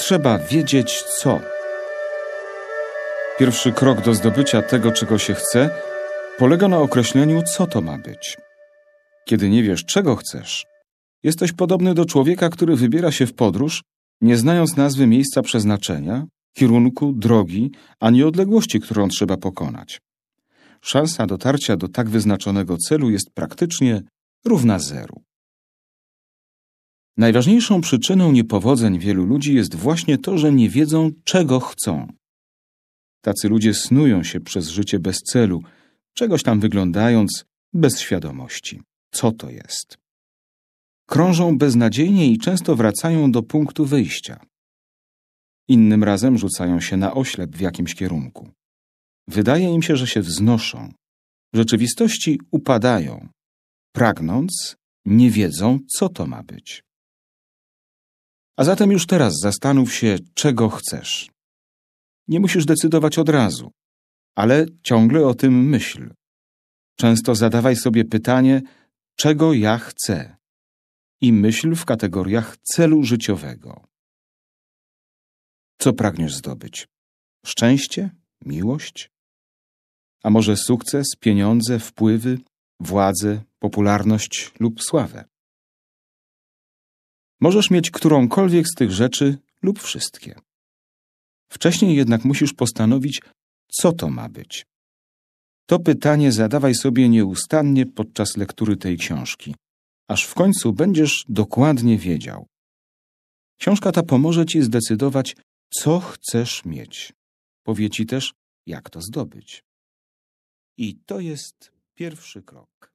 trzeba wiedzieć co. Pierwszy krok do zdobycia tego, czego się chce, polega na określeniu, co to ma być. Kiedy nie wiesz, czego chcesz, jesteś podobny do człowieka, który wybiera się w podróż, nie znając nazwy miejsca przeznaczenia, kierunku, drogi, ani odległości, którą trzeba pokonać. Szansa dotarcia do tak wyznaczonego celu jest praktycznie równa zeru. Najważniejszą przyczyną niepowodzeń wielu ludzi jest właśnie to, że nie wiedzą, czego chcą. Tacy ludzie snują się przez życie bez celu, czegoś tam wyglądając bez świadomości, co to jest. Krążą beznadziejnie i często wracają do punktu wyjścia. Innym razem rzucają się na oślep w jakimś kierunku. Wydaje im się, że się wznoszą. W rzeczywistości upadają. Pragnąc, nie wiedzą, co to ma być. A zatem już teraz zastanów się, czego chcesz. Nie musisz decydować od razu, ale ciągle o tym myśl. Często zadawaj sobie pytanie, czego ja chcę, i myśl w kategoriach celu życiowego. Co pragniesz zdobyć? Szczęście? Miłość? A może sukces, pieniądze, wpływy, władzę, popularność lub sławę? Możesz mieć którąkolwiek z tych rzeczy lub wszystkie. Wcześniej jednak musisz postanowić, co to ma być. To pytanie zadawaj sobie nieustannie podczas lektury tej książki, aż w końcu będziesz dokładnie wiedział. Książka ta pomoże ci zdecydować, co chcesz mieć. Powie ci też, jak to zdobyć. I to jest pierwszy krok.